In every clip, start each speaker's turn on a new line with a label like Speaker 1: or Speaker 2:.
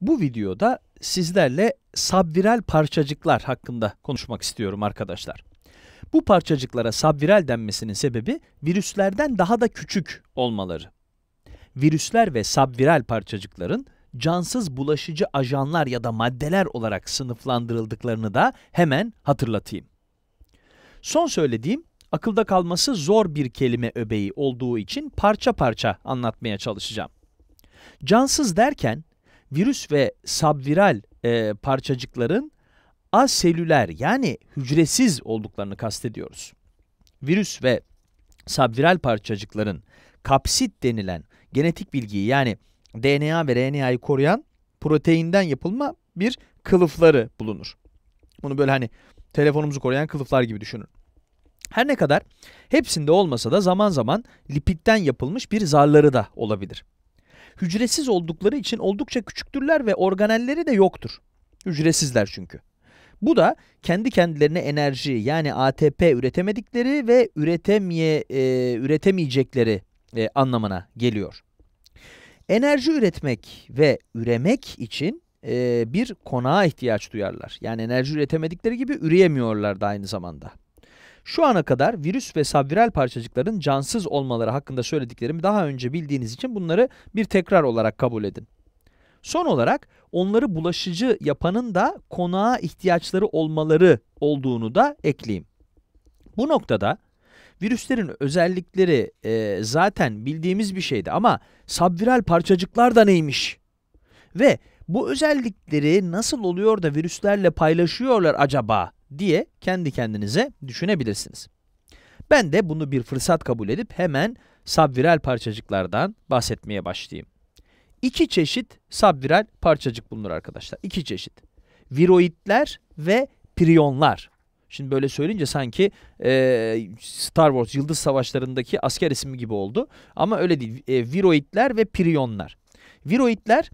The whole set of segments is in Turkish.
Speaker 1: Bu videoda sizlerle subviral parçacıklar hakkında konuşmak istiyorum arkadaşlar. Bu parçacıklara subviral denmesinin sebebi virüslerden daha da küçük olmaları. Virüsler ve subviral parçacıkların cansız bulaşıcı ajanlar ya da maddeler olarak sınıflandırıldıklarını da hemen hatırlatayım. Son söylediğim akılda kalması zor bir kelime öbeği olduğu için parça parça anlatmaya çalışacağım. Cansız derken virüs ve subviral e, parçacıkların aselüler yani hücresiz olduklarını kastediyoruz. Virüs ve subviral parçacıkların kapsit denilen genetik bilgiyi yani DNA ve RNA'yı koruyan proteinden yapılma bir kılıfları bulunur. Bunu böyle hani telefonumuzu koruyan kılıflar gibi düşünün. Her ne kadar hepsinde olmasa da zaman zaman lipitten yapılmış bir zarları da olabilir hücresiz oldukları için oldukça küçüktürler ve organelleri de yoktur. Hücresizler çünkü. Bu da kendi kendilerine enerji yani ATP üretemedikleri ve üretemeye e, üretemeyecekleri e, anlamına geliyor. Enerji üretmek ve üremek için e, bir konağa ihtiyaç duyarlar. Yani enerji üretemedikleri gibi üreyemiyorlar da aynı zamanda. Şu ana kadar virüs ve subviral parçacıkların cansız olmaları hakkında söylediklerimi daha önce bildiğiniz için bunları bir tekrar olarak kabul edin. Son olarak onları bulaşıcı yapanın da konağa ihtiyaçları olmaları olduğunu da ekleyeyim. Bu noktada virüslerin özellikleri e, zaten bildiğimiz bir şeydi ama subviral parçacıklar da neymiş? Ve bu özellikleri nasıl oluyor da virüslerle paylaşıyorlar acaba diye kendi kendinize düşünebilirsiniz. Ben de bunu bir fırsat kabul edip hemen subviral parçacıklardan bahsetmeye başlayayım. İki çeşit subviral parçacık bulunur arkadaşlar. İki çeşit. Viroidler ve priyonlar. Şimdi böyle söyleyince sanki e, Star Wars Yıldız Savaşları'ndaki asker ismi gibi oldu. Ama öyle değil. E, viroidler ve priyonlar. Viroidler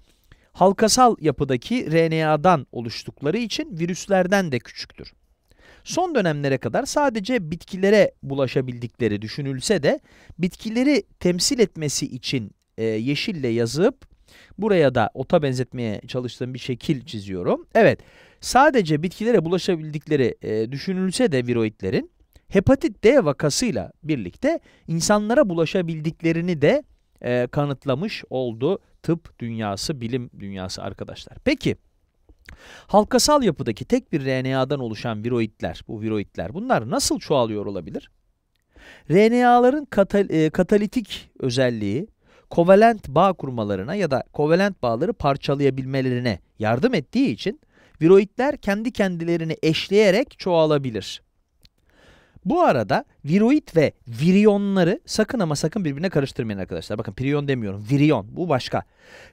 Speaker 1: halkasal yapıdaki RNA'dan oluştukları için virüslerden de küçüktür. Son dönemlere kadar sadece bitkilere bulaşabildikleri düşünülse de bitkileri temsil etmesi için e, yeşille yazıp buraya da ota benzetmeye çalıştığım bir şekil çiziyorum. Evet sadece bitkilere bulaşabildikleri e, düşünülse de viroidlerin hepatit D vakasıyla birlikte insanlara bulaşabildiklerini de e, kanıtlamış oldu tıp dünyası, bilim dünyası arkadaşlar. Peki Halkasal yapıdaki tek bir RNA'dan oluşan viroidler, bu viroidler bunlar nasıl çoğalıyor olabilir? RNA'ların katal e, katalitik özelliği kovalent bağ kurmalarına ya da kovalent bağları parçalayabilmelerine yardım ettiği için viroidler kendi kendilerini eşleyerek çoğalabilir. Bu arada viroid ve viriyonları sakın ama sakın birbirine karıştırmayın arkadaşlar. Bakın priyon demiyorum viriyon bu başka.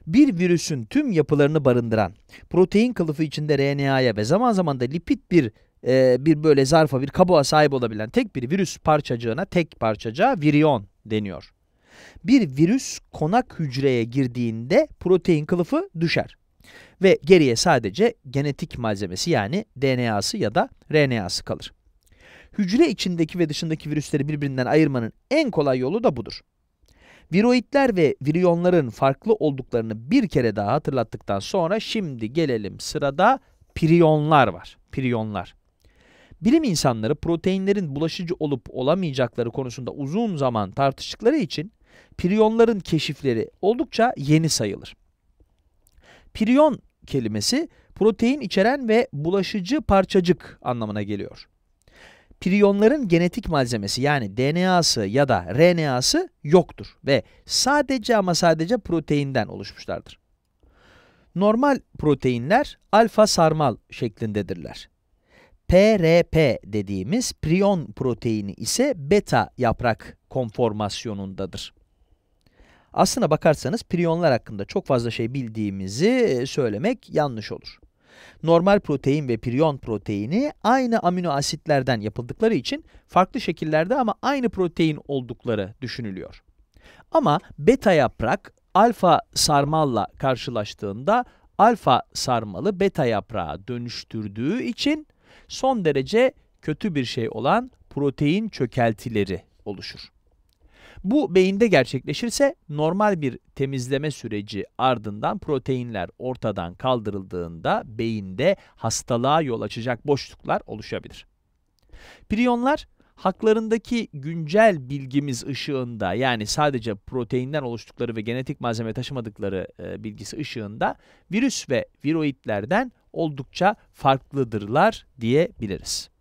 Speaker 1: Bir virüsün tüm yapılarını barındıran protein kılıfı içinde RNA'ya ve zaman zaman da lipid bir e, bir böyle zarfa bir kabuğa sahip olabilen tek bir virüs parçacığına tek parçacığa viriyon deniyor. Bir virüs konak hücreye girdiğinde protein kılıfı düşer ve geriye sadece genetik malzemesi yani DNA'sı ya da RNA'sı kalır. Hücre içindeki ve dışındaki virüsleri birbirinden ayırmanın en kolay yolu da budur. Viroidler ve viriyonların farklı olduklarını bir kere daha hatırlattıktan sonra şimdi gelelim sırada priyonlar var. Priyonlar. Bilim insanları proteinlerin bulaşıcı olup olamayacakları konusunda uzun zaman tartıştıkları için priyonların keşifleri oldukça yeni sayılır. Priyon kelimesi protein içeren ve bulaşıcı parçacık anlamına geliyor. Priyonların genetik malzemesi yani DNA'sı ya da RNA'sı yoktur ve sadece ama sadece proteinden oluşmuşlardır. Normal proteinler alfa sarmal şeklindedirler. PRP dediğimiz priyon proteini ise beta yaprak konformasyonundadır. Aslına bakarsanız priyonlar hakkında çok fazla şey bildiğimizi e, söylemek yanlış olur. Normal protein ve priyon proteini aynı amino asitlerden yapıldıkları için farklı şekillerde ama aynı protein oldukları düşünülüyor. Ama beta yaprak alfa sarmalla karşılaştığında alfa sarmalı beta yaprağa dönüştürdüğü için son derece kötü bir şey olan protein çökeltileri oluşur. Bu beyinde gerçekleşirse normal bir temizleme süreci ardından proteinler ortadan kaldırıldığında beyinde hastalığa yol açacak boşluklar oluşabilir. Priyonlar haklarındaki güncel bilgimiz ışığında yani sadece proteinden oluştukları ve genetik malzeme taşımadıkları e, bilgisi ışığında virüs ve viroidlerden oldukça farklıdırlar diyebiliriz.